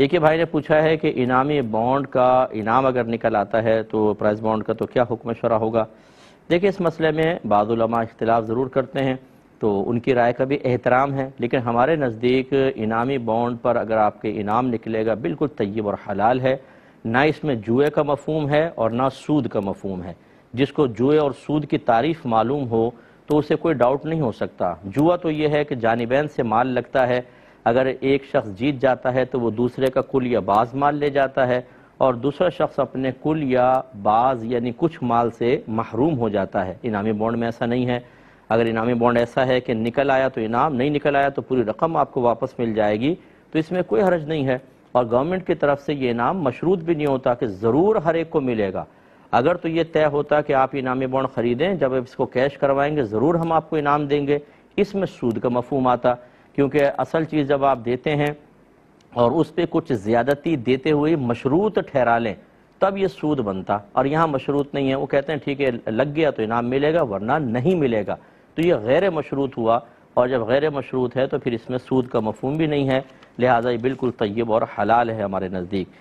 देखिए भाई ने पूछा है कि इनामी बॉन्ड का इनाम अगर निकल आता है तो प्राइस बॉन्ड का तो क्या हुक्म शरा होगा देखिए इस मसले में बादलमा इख्तलाफ ज़रूर करते हैं तो उनकी राय का भी एहतराम है लेकिन हमारे नज़दीक इनामी बॉन्ड पर अगर आपके इनाम निकलेगा बिल्कुल तयब और हलाल है ना इसमें जुए का मफहम है और ना सूद का मफहम है जिसको जुए और सूद की तारीफ मालूम हो तो उसे कोई डाउट नहीं हो सकता जुआ तो यह है कि जानबैन से माल लगता है अगर एक शख्स जीत जाता है तो वो दूसरे का कुल या बाज माल ले जाता है और दूसरा शख्स अपने कुल या बाज यानी कुछ माल से महरूम हो जाता है इनामी बॉन्ड में ऐसा नहीं है अगर इनामी बॉन्ड ऐसा है कि निकल आया तो इनाम नहीं निकल आया तो पूरी रकम आपको वापस मिल जाएगी तो इसमें कोई हर्ज नहीं है और गवर्नमेंट की तरफ से ये इनाम मशरूत भी नहीं होता कि ज़रूर हर एक को मिलेगा अगर तो ये तय होता कि आप इनामी बॉन्ड ख़रीदें जब इसको कैश करवाएंगे ज़रूर हम आपको इनाम देंगे इसमें सूद का मफहम आता क्योंकि असल चीज़ जब आप देते हैं और उस पर कुछ ज़्यादती देते हुए मशरूत ठहरा लें तब ये सूद बनता और यहाँ मशरूत नहीं है वो कहते हैं ठीक है लग गया तो इनाम मिलेगा वरना नहीं मिलेगा तो ये गैर मशरूत हुआ और जब गैर मशरूत है तो फिर इसमें सूद का मफहम भी नहीं है लिहाजा ये बिल्कुल तयब और हलाल है हमारे नज़दीक